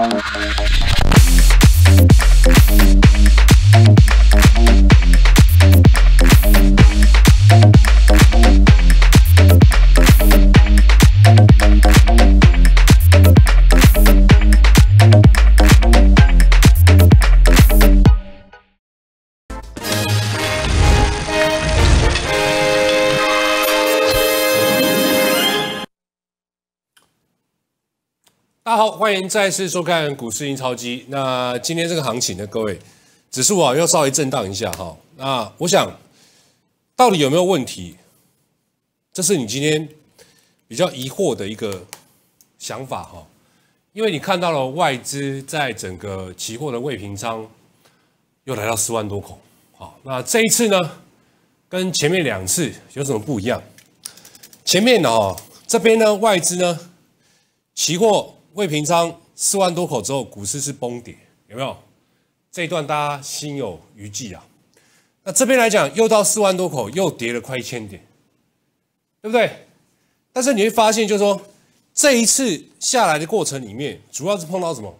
Oh, my God. 欢迎再次收看股市英超机。那今天这个行情呢，各位指数啊，又稍微震荡一下哈。那我想，到底有没有问题？这是你今天比较疑惑的一个想法哈。因为你看到了外资在整个期货的未平仓又来到四万多口。好，那这一次呢，跟前面两次有什么不一样？前面呢，哈，这边呢，外资呢，期货。未平仓四万多口之后，股市是崩跌，有没有？这一段大家心有余悸啊。那这边来讲，又到四万多口，又跌了快一千点，对不对？但是你会发现，就是说这一次下来的过程里面，主要是碰到什么？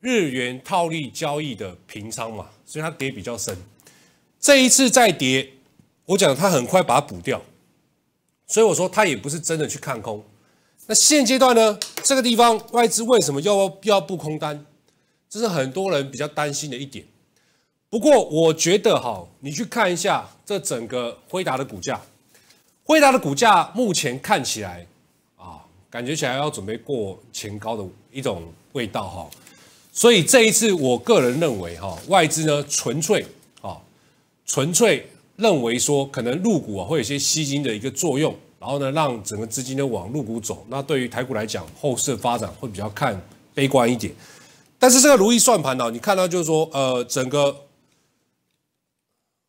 日元套利交易的平仓嘛，所以它跌比较深。这一次再跌，我讲它很快把它补掉，所以我说它也不是真的去看空。那现阶段呢，这个地方外资为什么要要布空单？这是很多人比较担心的一点。不过我觉得哈，你去看一下这整个辉达的股价，辉达的股价目前看起来啊，感觉起来要准备过前高的一种味道哈。所以这一次，我个人认为哈，外资呢纯粹啊，纯粹认为说可能入股啊，会有些吸金的一个作用。然后呢，让整个资金都往入股走，那对于台股来讲，后市发展会比较看悲观一点。但是这个如意算盘呢，你看到就是说，呃，整个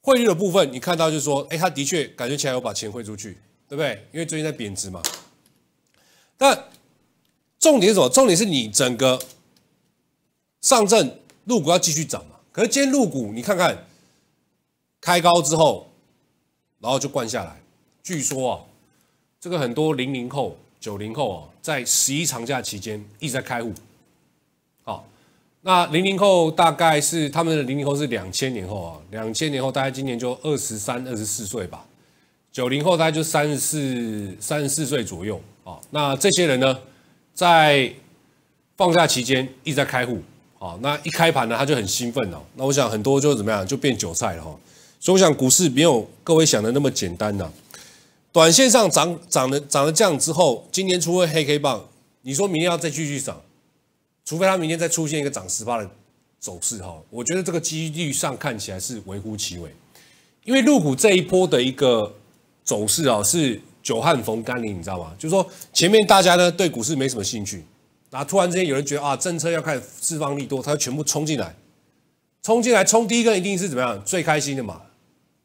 汇率的部分，你看到就是说，哎，他的确感觉起来有把钱汇出去，对不对？因为最近在贬值嘛。但重点是什么？重点是你整个上证入股要继续涨嘛？可是今天入股你看看，开高之后，然后就灌下来，据说啊。这个很多零零后、九零后啊，在十一长假期间一直在开户。好，那零零后大概是他们的零零后是两千年后啊，两千年后大概今年就二十三、二十四岁吧。九零后大概就三十四、三十四岁左右啊。那这些人呢，在放假期间一直在开户啊。那一开盘呢，他就很兴奋哦。那我想很多就怎么样，就变韭菜了哈。所以我想股市没有各位想的那么简单呐。短线上涨涨了涨了，样之后，今天出了黑 K 棒，你说明天要再继续涨，除非它明天再出现一个涨十八的走势，哈，我觉得这个几率上看起来是微乎其微，因为入股这一波的一个走势啊，是久旱逢甘霖，你知道吗？就是说前面大家呢对股市没什么兴趣，那突然之间有人觉得啊，政策要开始释放利多，他就全部冲进来，冲进来冲第一个一定是怎么样最开心的嘛，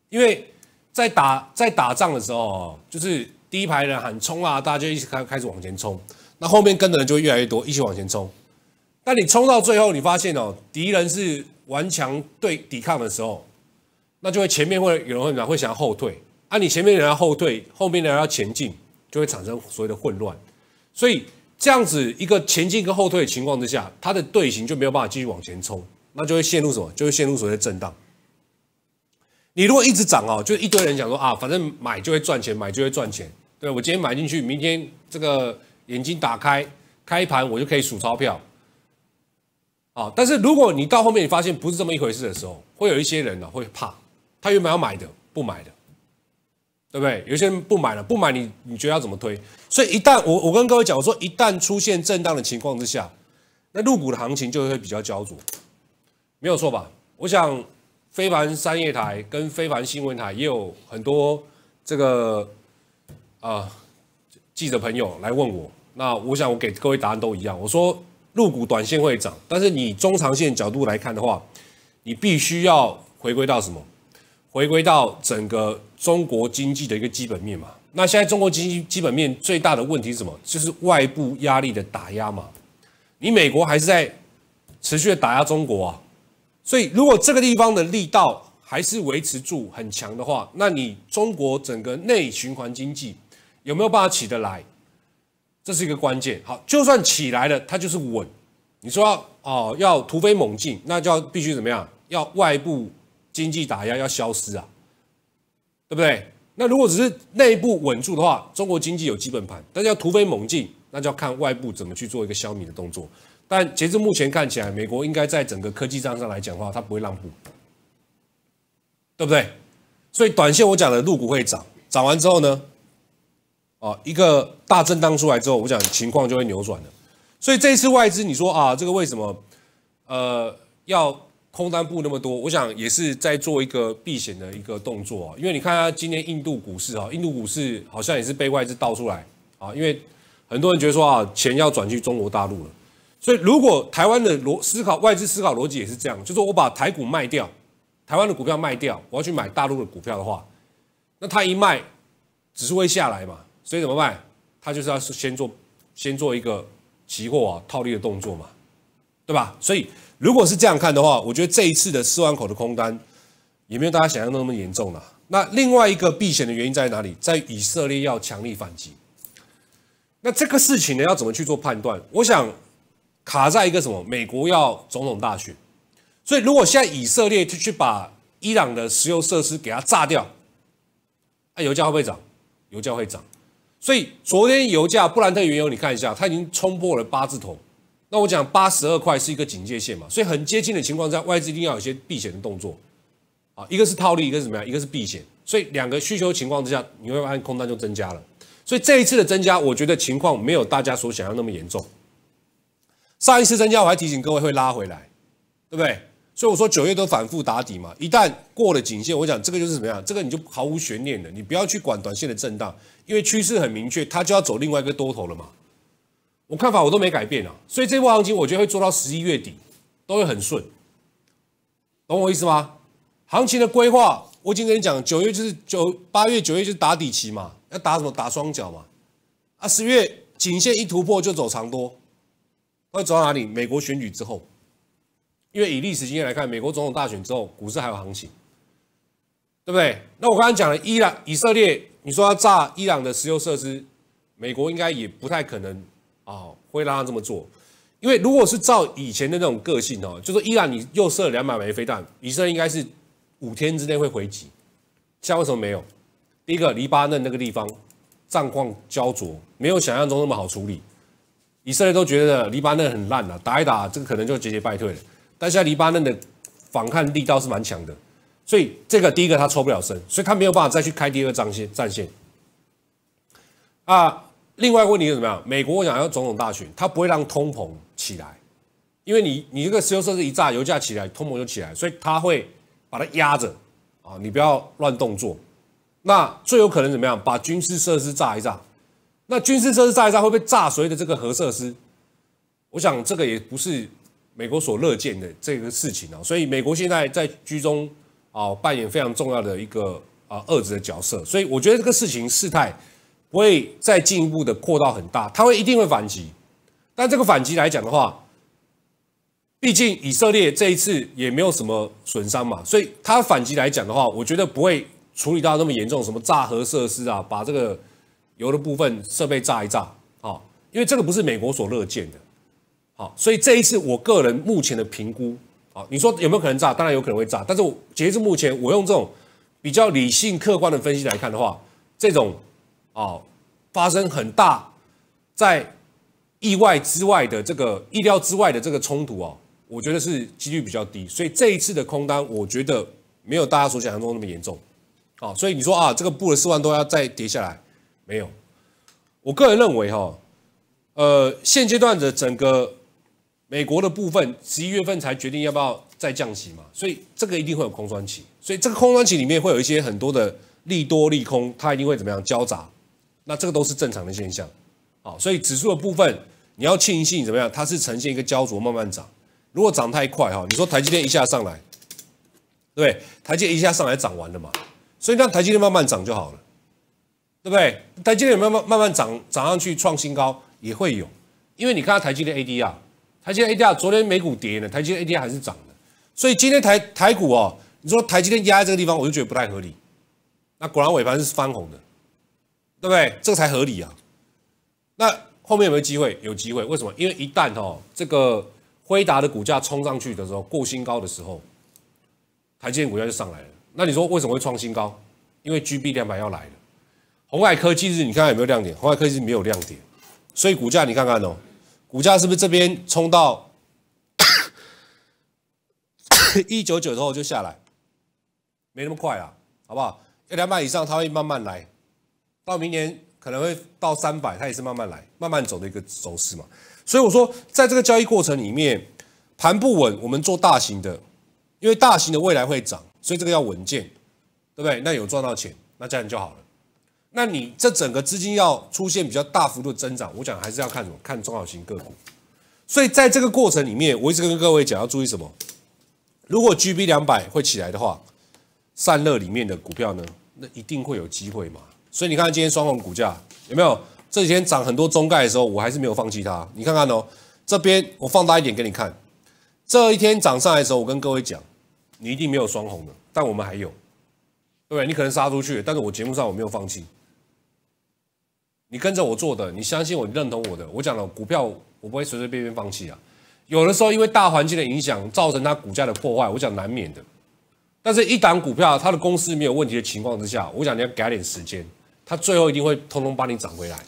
因为。在打在打仗的时候，就是第一排人喊冲啊，大家就一起开开始往前冲。那后面跟的人就越来越多，一起往前冲。但你冲到最后，你发现哦，敌人是顽强对抵抗的时候，那就会前面会有人会想会想要后退啊。你前面的人要后退，后面的人要前进，就会产生所谓的混乱。所以这样子一个前进跟后退的情况之下，他的队形就没有办法继续往前冲，那就会陷入什么？就会陷入所谓的震荡。你如果一直涨哦，就一堆人讲说啊，反正买就会赚钱，买就会赚钱。对我今天买进去，明天这个眼睛打开开盘，我就可以数钞票。啊，但是如果你到后面你发现不是这么一回事的时候，会有一些人呢会怕，他原本要买的不买的，对不对？有些人不买了，不买你你觉得要怎么推？所以一旦我我跟各位讲，我说一旦出现震荡的情况之下，那入股的行情就会比较焦灼，没有错吧？我想。非凡商业台跟非凡新闻台也有很多这个啊记者朋友来问我，那我想我给各位答案都一样。我说，入股短线会涨，但是你中长线角度来看的话，你必须要回归到什么？回归到整个中国经济的一个基本面嘛。那现在中国经济基本面最大的问题是什么？就是外部压力的打压嘛。你美国还是在持续的打压中国啊。所以，如果这个地方的力道还是维持住很强的话，那你中国整个内循环经济有没有办法起得来，这是一个关键。好，就算起来了，它就是稳。你说要哦要突飞猛进，那就要必须怎么样？要外部经济打压要消失啊，对不对？那如果只是内部稳住的话，中国经济有基本盘，但要突飞猛进，那就要看外部怎么去做一个消弭的动作。但截至目前看起来，美国应该在整个科技战上来讲的话，它不会让步，对不对？所以短线我讲的入股会涨，涨完之后呢，啊，一个大震荡出来之后，我讲情况就会扭转了。所以这次外资你说啊，这个为什么，呃，要空单布那么多？我想也是在做一个避险的一个动作啊。因为你看它今天印度股市啊，印度股市好像也是被外资倒出来啊，因为很多人觉得说啊，钱要转去中国大陆了。所以，如果台湾的逻思考外资思考逻辑也是这样，就是我把台股卖掉，台湾的股票卖掉，我要去买大陆的股票的话，那它一卖，只是会下来嘛？所以怎么办？它就是要先做，先做一个期货啊套利的动作嘛，对吧？所以，如果是这样看的话，我觉得这一次的四万口的空单，也没有大家想象那么严重了。那另外一个避险的原因在哪里？在以色列要强力反击。那这个事情呢，要怎么去做判断？我想。卡在一个什么？美国要总统大选，所以如果现在以色列去去把伊朗的石油设施给它炸掉，那油价会不会涨，油价会涨。所以昨天油价布兰特原油，你看一下，它已经冲破了八字头。那我讲八十二块是一个警戒线嘛，所以很接近的情况，下，外资一定要有些避险的动作啊，一个是套利，一个是什么呀？一个是避险。所以两个需求情况之下，你会发现空单就增加了。所以这一次的增加，我觉得情况没有大家所想象那么严重。上一次增加，我还提醒各位会拉回来，对不对？所以我说九月都反复打底嘛，一旦过了颈线，我讲这个就是怎么样，这个你就毫无悬念了，你不要去管短线的震荡，因为趋势很明确，它就要走另外一个多头了嘛。我看法我都没改变啊，所以这波行情我觉得会做到十一月底，都会很顺，懂我意思吗？行情的规划我已经跟你讲，九月就是九八月九月就是打底期嘛，要打什么打双脚嘛，啊十月颈线一突破就走长多。会走到哪里？美国选举之后，因为以历史经验来看，美国总统大选之后，股市还有行情，对不对？那我刚才讲了，伊朗、以色列，你说要炸伊朗的石油设施，美国应该也不太可能啊，会让他这么做，因为如果是照以前的那种个性哦，就说伊朗你又射了两百枚飞弹，以色列应该是五天之内会回击，现在为什么没有？第一个，黎巴嫩那个地方战况焦灼，没有想象中那么好处理。以色列都觉得黎巴嫩很烂了，打一打这个可能就节节败退了。但现在黎巴嫩的反抗力道是蛮强的，所以这个第一个他抽不了身，所以他没有办法再去开第二张线战线。啊，另外问题是什么样？美国想要总统大选，他不会让通膨起来，因为你你这个石油设施一炸，油价起来，通膨就起来，所以他会把它压着啊，你不要乱动作。那最有可能怎么样？把军事设施炸一炸。那军事设施炸一炸会被炸，谁的这个核设施，我想这个也不是美国所乐见的这个事情啊。所以美国现在在居中啊扮演非常重要的一个啊遏制的角色。所以我觉得这个事情事态不会再进一步的扩到很大，他会一定会反击。但这个反击来讲的话，毕竟以色列这一次也没有什么损伤嘛，所以他反击来讲的话，我觉得不会处理到那么严重，什么炸核设施啊，把这个。有的部分设备炸一炸，好，因为这个不是美国所乐见的，好，所以这一次我个人目前的评估，好，你说有没有可能炸？当然有可能会炸，但是截至目前，我用这种比较理性客观的分析来看的话，这种啊发生很大在意外之外的这个意料之外的这个冲突啊，我觉得是几率比较低，所以这一次的空单，我觉得没有大家所想象中那么严重，好，所以你说啊，这个布的四万多要再跌下来？没有，我个人认为哈，呃，现阶段的整个美国的部分，十一月份才决定要不要再降息嘛，所以这个一定会有空窗期，所以这个空窗期里面会有一些很多的利多利空，它一定会怎么样交杂，那这个都是正常的现象，好，所以指数的部分你要庆幸怎么样，它是呈现一个焦灼慢慢涨，如果涨太快哈，你说台积电一下上来，对，台积电一下上来涨完了嘛，所以让台积电慢慢涨就好了。对不对？台积电有没有慢慢慢涨涨上去创新高？也会有，因为你看它台积电 ADR，台积电 ADR 昨天美股跌了，台积电 ADR 还是涨的，所以今天台台股哦，你说台积电压在这个地方，我就觉得不太合理。那果然尾盘是翻红的，对不对？这个才合理啊。那后面有没有机会？有机会，为什么？因为一旦哦，这个辉达的股价冲上去的时候，过新高的时候，台积电股价就上来了。那你说为什么会创新高？因为 GB 两百要来了。红外科技日，你看看有没有亮点？红外科技没有亮点，所以股价你看看哦，股价是不是这边冲到 一九九之后就下来，没那么快啊，好不好？两百以上它会慢慢来，到明年可能会到三百，它也是慢慢来、慢慢走的一个走势嘛。所以我说，在这个交易过程里面，盘不稳，我们做大型的，因为大型的未来会涨，所以这个要稳健，对不对？那有赚到钱，那这样就好了。那你这整个资金要出现比较大幅度的增长，我讲还是要看什么？看中小型个股。所以在这个过程里面，我一直跟各位讲要注意什么？如果 G B 两百会起来的话，散热里面的股票呢，那一定会有机会嘛。所以你看今天双红股价有没有？这几天涨很多中概的时候，我还是没有放弃它。你看看哦，这边我放大一点给你看。这一天涨上来的时候，我跟各位讲，你一定没有双红的，但我们还有，对不对？你可能杀出去，但是我节目上我没有放弃。你跟着我做的，你相信我，你认同我的，我讲了股票，我不会随随便便放弃啊。有的时候因为大环境的影响，造成它股价的破坏，我讲难免的。但是，一档股票，它的公司没有问题的情况之下，我讲你要给点时间，它最后一定会通通帮你涨回来。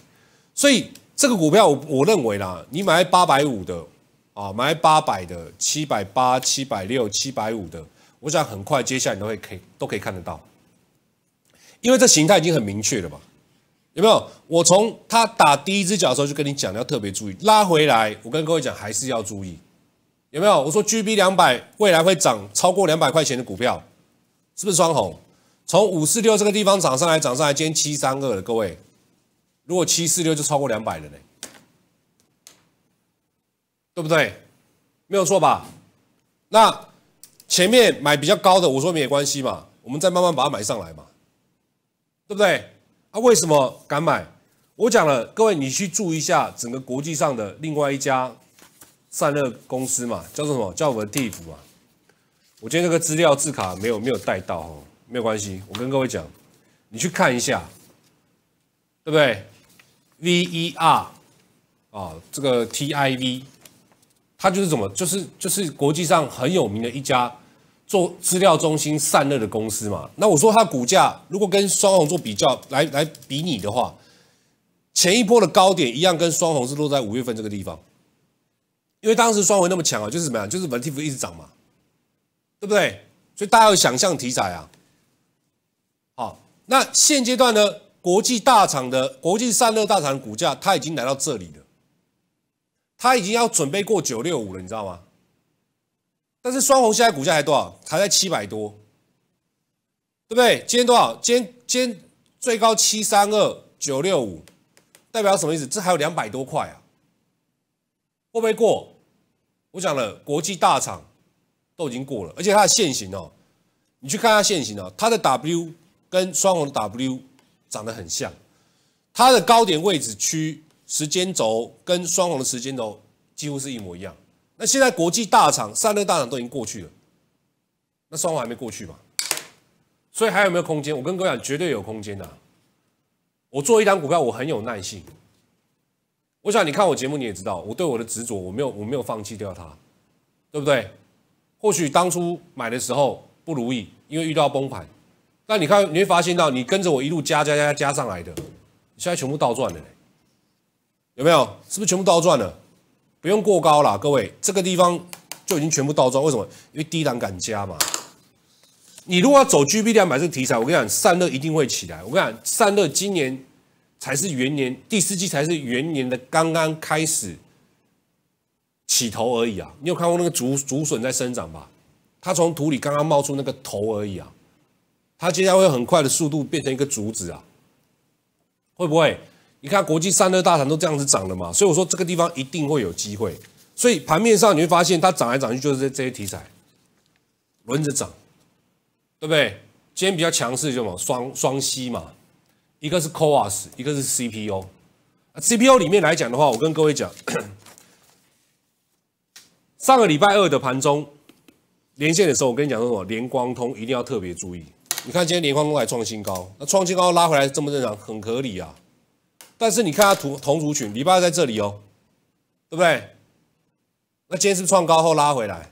所以，这个股票我我认为啦，你买八百五的，啊，买八百的，七百八、七百六、七百五的，我想很快接下来你都会可以都可以看得到，因为这形态已经很明确了嘛。有没有？我从他打第一只脚的时候就跟你讲，要特别注意拉回来。我跟各位讲，还是要注意，有没有？我说 G B 两百未来会涨超过两百块钱的股票，是不是双红？从五四六这个地方涨上来，涨上来，今天七三二了。各位，如果七四六就超过两百了呢，对不对？没有错吧？那前面买比较高的，我说没有关系嘛，我们再慢慢把它买上来嘛，对不对？为什么敢买？我讲了，各位，你去注意一下整个国际上的另外一家散热公司嘛，叫做什么叫我们 TIV 嘛？我今天那个资料字卡没有没有带到哈，没有关系，我跟各位讲，你去看一下，对不对？VER 啊，这个 TIV，它就是怎么，就是就是国际上很有名的一家。做资料中心散热的公司嘛，那我说它股价如果跟双红做比较来来比拟的话，前一波的高点一样跟双红是落在五月份这个地方，因为当时双红那么强啊，就是怎么样，就是 v a l t 一直涨嘛，对不对？所以大家要想象题材啊，好，那现阶段呢，国际大厂的国际散热大厂的股价它已经来到这里了，它已经要准备过九六五了，你知道吗？但是双红现在股价还多少？还在七百多，对不对？今天多少？今天今天最高七三二九六五，代表什么意思？这还有两百多块啊，会不会过？我讲了，国际大厂都已经过了，而且它的线型哦，你去看它线型哦，它的 W 跟双红的 W 长得很像，它的高点位置区时间轴跟双红的时间轴几乎是一模一样。那现在国际大厂、散热大厂都已经过去了，那双黄还没过去嘛？所以还有没有空间？我跟各位讲，绝对有空间的。我做一单股票，我很有耐性。我想你看我节目，你也知道我对我的执着，我没有我没有放弃掉它，对不对？或许当初买的时候不如意，因为遇到崩盘。但你看，你会发现到你跟着我一路加加加加上来的，现在全部倒赚了，有没有？是不是全部倒赚了？不用过高啦，各位，这个地方就已经全部倒装。为什么？因为低档敢加嘛。你如果要走 GPD 买这个题材，我跟你讲，散热一定会起来。我跟你讲，散热今年才是元年，第四季才是元年的刚刚开始起头而已啊。你有看过那个竹竹笋在生长吧？它从土里刚刚冒出那个头而已啊，它接下来会很快的速度变成一个竹子啊，会不会？你看国际三大大厂都这样子涨了嘛，所以我说这个地方一定会有机会。所以盘面上你会发现它涨来涨去就是这这些题材，轮着涨，对不对？今天比较强势就什么双双吸嘛，一个是 COAS，一个是 CPU。CPU 里面来讲的话，我跟各位讲，上个礼拜二的盘中连线的时候，我跟你讲说什么？连光通一定要特别注意。你看今天连光通还创新高，那创新高拉回来这么正常，很合理啊。但是你看它同同族群，拜二在这里哦，对不对？那今天是创高后拉回来，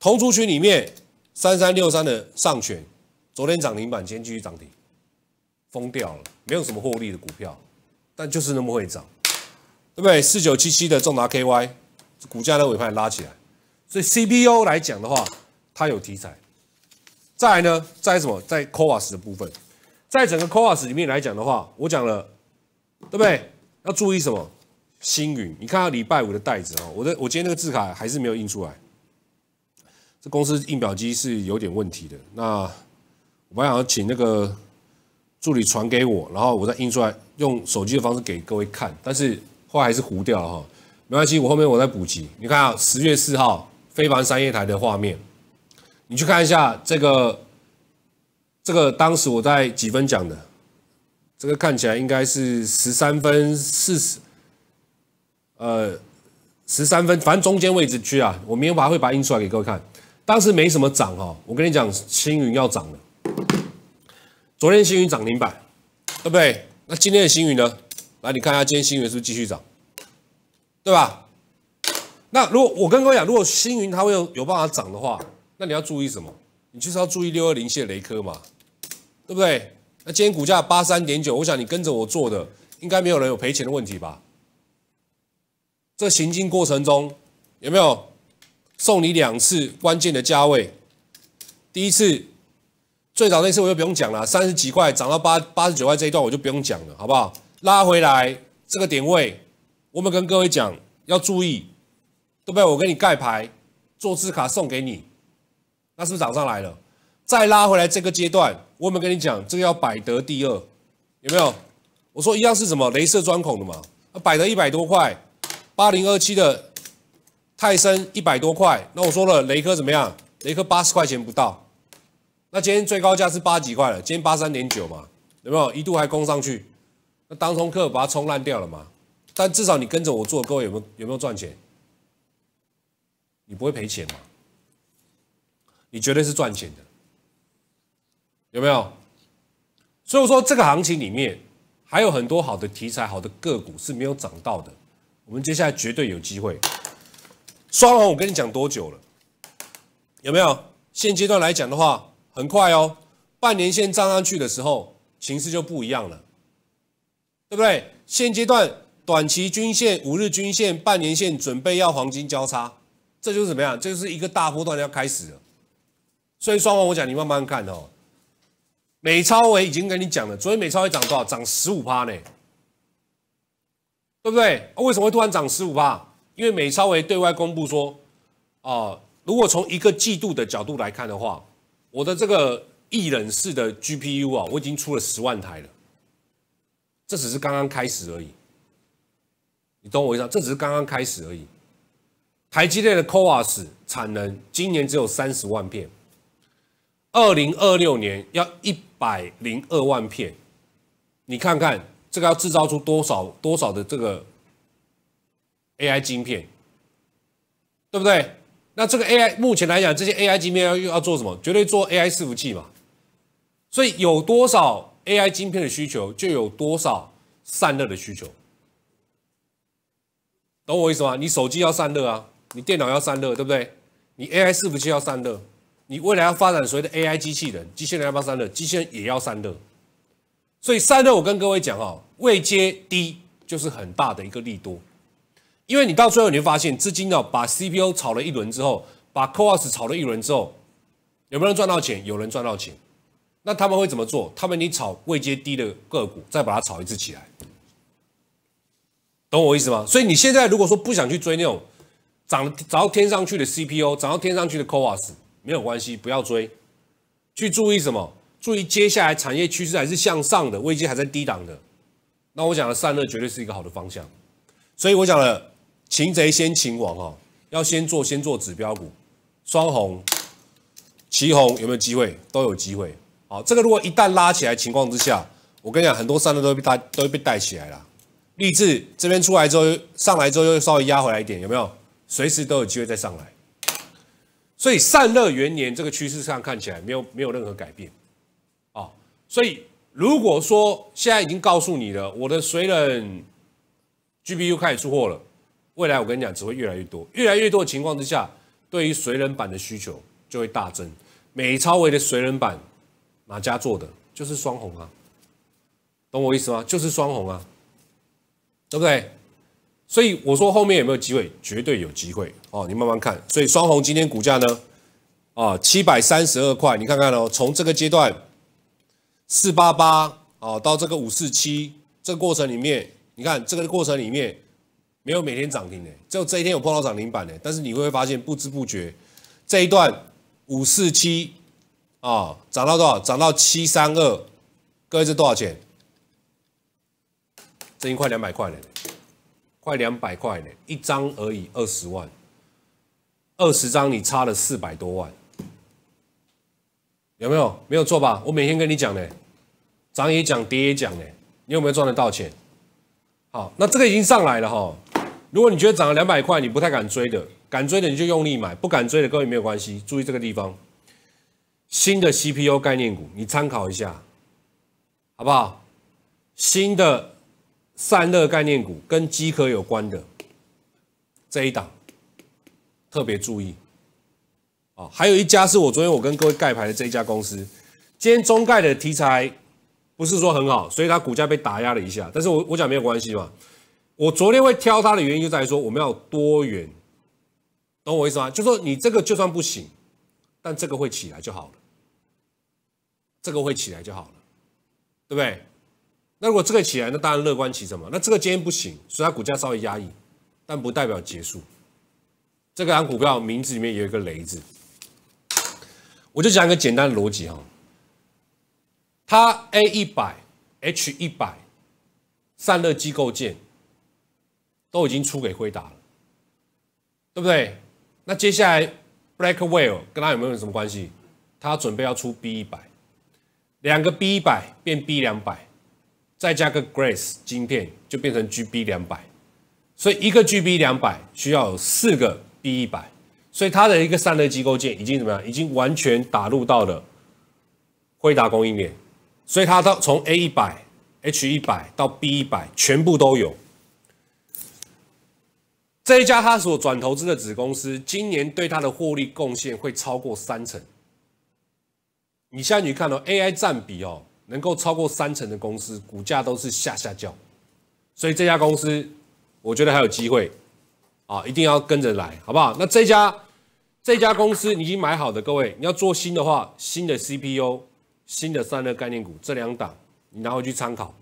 同族群里面三三六三的上选，昨天涨停板，今天继续涨停，疯掉了，没有什么获利的股票，但就是那么会涨，对不对？四九七七的重达 KY，股价的尾盘拉起来，所以 CPU 来讲的话，它有题材。再来呢，在什么？在 c o a s 的部分，在整个 c o a s 里面来讲的话，我讲了。对不对？要注意什么？星云，你看到礼拜五的袋子哦。我的，我今天那个字卡还是没有印出来。这公司印表机是有点问题的。那我本来想要请那个助理传给我，然后我再印出来，用手机的方式给各位看。但是后来还是糊掉了哈。没关系，我后面我再补齐。你看，啊，十月四号非凡商业台的画面，你去看一下这个，这个当时我在几分讲的。这个看起来应该是十三分四十，呃，十三分，反正中间位置区啊。我明天它会把它印出来给各位看。当时没什么涨哦，我跟你讲，星云要涨了。昨天星云涨停板，对不对？那今天的星云呢？来，你看一下今天星云是不是继续涨，对吧？那如果我跟各位讲，如果星云它会有有办法涨的话，那你要注意什么？你就是要注意六二零线雷科嘛，对不对？那今天股价八三点九，我想你跟着我做的，应该没有人有赔钱的问题吧？这行进过程中有没有送你两次关键的价位？第一次最早那次我就不用讲了，三十几块涨到八八十九块这一段我就不用讲了，好不好？拉回来这个点位，我们跟各位讲要注意？对不对？我给你盖牌，做字卡送给你？那是不是涨上来了？再拉回来这个阶段，我有没有跟你讲？这个要百得第二，有没有？我说一样是什么？镭射钻孔的嘛。那百得一百多块，八零二七的泰森一百多块。那我说了，雷科怎么样？雷科八十块钱不到。那今天最高价是八几块了？今天八三点九嘛，有没有一度还攻上去？那当冲客把它冲烂掉了嘛？但至少你跟着我做，各位有没有有没有赚钱？你不会赔钱吗？你绝对是赚钱的。有没有？所以说，这个行情里面还有很多好的题材、好的个股是没有涨到的。我们接下来绝对有机会。双红，我跟你讲多久了？有没有？现阶段来讲的话，很快哦。半年线站上去的时候，形势就不一样了，对不对？现阶段短期均线、五日均线、半年线准备要黄金交叉，这就是怎么样？这是一个大波段要开始了。所以双红，我讲你慢慢看哦。美超维已经跟你讲了，昨天美超维涨多少？涨十五趴呢，对不对？为什么会突然涨十五趴？因为美超维对外公布说，啊，如果从一个季度的角度来看的话，我的这个一冷式的 GPU 啊，我已经出了十万台了，这只是刚刚开始而已。你懂我意思，这只是刚刚开始而已。台积电的 c o a s 产能今年只有三十万片。二零二六年要一百零二万片，你看看这个要制造出多少多少的这个 AI 芯片，对不对？那这个 AI 目前来讲，这些 AI 芯片要要做什么？绝对做 AI 伺服器嘛。所以有多少 AI 芯片的需求，就有多少散热的需求。懂我意思吗？你手机要散热啊，你电脑要散热，对不对？你 AI 伺服器要散热。你未来要发展所谓的 AI 机器人，机器人要散热，机器人也要散热。所以散热，我跟各位讲哈，位阶低就是很大的一个利多，因为你到最后你会发现，资金呢把 CPU 炒了一轮之后，把 Coos 炒了一轮之后，有没有人赚到钱？有人赚到钱，那他们会怎么做？他们你炒位阶低的个股，再把它炒一次起来，懂我意思吗？所以你现在如果说不想去追那种涨涨到天上去的 CPU，涨到天上去的 Coos。没有关系，不要追，去注意什么？注意接下来产业趋势还是向上的，危机还在低档的。那我讲的散热绝对是一个好的方向，所以我讲了擒贼先擒王哈，要先做先做指标股，双红、旗红有没有机会？都有机会。好，这个如果一旦拉起来情况之下，我跟你讲，很多散热都会被带都会被带起来了。立志这边出来之后上来之后又稍微压回来一点，有没有？随时都有机会再上来。所以散热元年这个趋势上看起来没有没有任何改变啊，所以如果说现在已经告诉你了我的水冷 G P U 开始出货了，未来我跟你讲只会越来越多，越来越多的情况之下，对于水冷版的需求就会大增。美超威的水冷版哪家做的？就是双红啊，懂我意思吗？就是双红啊，对不对？所以我说后面有没有机会？绝对有机会哦！你慢慢看。所以双红今天股价呢？啊，七百三十二块。你看看哦，从这个阶段四八八哦，到这个五四七，这个过程里面，你看这个过程里面没有每天涨停的，就这一天有碰到涨停板的。但是你会发现不知不觉这一段五四七啊，涨到多少？涨到七三二，各位是多少钱？这一块两百块了。快两百块呢，一张而已，二十万，二十张你差了四百多万，有没有？没有错吧？我每天跟你讲呢，涨也讲，跌也讲呢，你有没有赚得到钱？好，那这个已经上来了哈。如果你觉得涨了两百块，你不太敢追的，敢追的你就用力买，不敢追的跟你没有关系。注意这个地方，新的 CPU 概念股，你参考一下，好不好？新的。散热概念股跟机壳有关的这一档特别注意啊！还有一家是我昨天我跟各位盖牌的这一家公司，今天中概的题材不是说很好，所以它股价被打压了一下。但是我我讲没有关系嘛，我昨天会挑它的原因就在于说我们要多元，懂我意思吗？就说你这个就算不行，但这个会起来就好了，这个会起来就好了，对不对？那如果这个起来，那当然乐观其什么？那这个今天不行，所以它股价稍微压抑，但不代表结束。这个股票名字里面有一个“雷”字，我就讲一个简单的逻辑哈。它 A 一百、H 一百、散热机构件都已经出给辉达了，对不对？那接下来 Blackwell 跟它有没有什么关系？它准备要出 B 一百，两个 B 一百变 B 两百。再加个 Grace 晶片，就变成 GB 两百，所以一个 GB 两百需要有四个 B 一百，所以它的一个三热机构件已经怎么样？已经完全打入到了辉达供应链，所以它到从 A 一百、H 一百到 B 一百全部都有。这一家它所转投资的子公司，今年对它的获利贡献会超过三成。你在你看到 AI 占比哦。能够超过三成的公司股价都是下下叫。所以这家公司我觉得还有机会啊，一定要跟着来，好不好？那这家这家公司已经买好的各位，你要做新的话，新的 CPU、新的散热概念股这两档，你拿回去参考。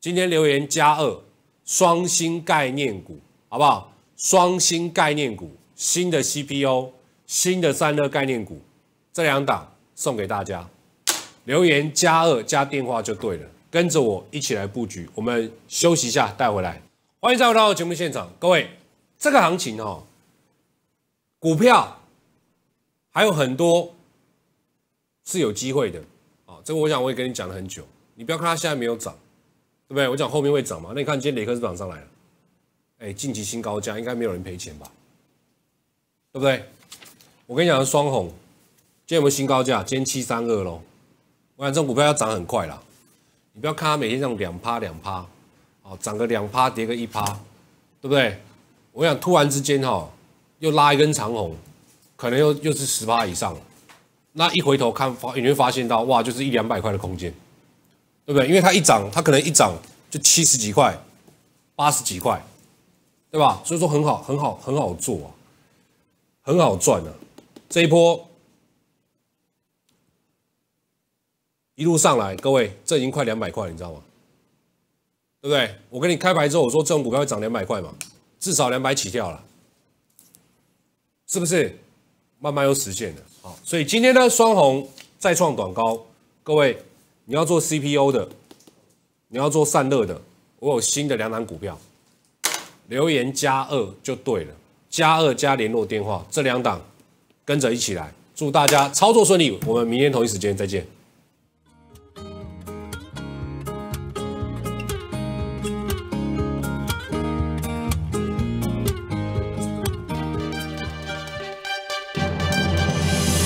今天留言加二双新概念股，好不好？双新概念股、新的 CPU、新的散热概念股这两档送给大家。留言加二加电话就对了，跟着我一起来布局。我们休息一下，带回来。欢迎再回到节目现场，各位，这个行情哦，股票还有很多是有机会的。哦。这个我想我也跟你讲了很久，你不要看它现在没有涨，对不对？我讲后面会涨嘛。那你看今天雷克是涨上来了，哎，晋级新高价，应该没有人赔钱吧？对不对？我跟你讲双红，今天有没有新高价，今天七三二喽。我想这种股票要涨很快啦，你不要看它每天这种两趴两趴，哦，涨个两趴，跌个一趴，对不对？我想突然之间哈，又拉一根长虹，可能又又是十趴以上，那一回头看发，你会发现到哇，就是一两百块的空间，对不对？因为它一涨，它可能一涨就七十几块，八十几块，对吧？所以说很好，很好，很好做，很好赚啊，这一波。一路上来，各位，这已经快两百块了，你知道吗？对不对？我给你开牌之后，我说这种股票会涨两百块嘛，至少两百起跳了，是不是？慢慢又实现了。好，所以今天呢，双红再创短高，各位，你要做 CPU 的，你要做散热的，我有新的两档股票，留言加二就对了，加二加联络电话，这两档跟着一起来，祝大家操作顺利，我们明天同一时间再见。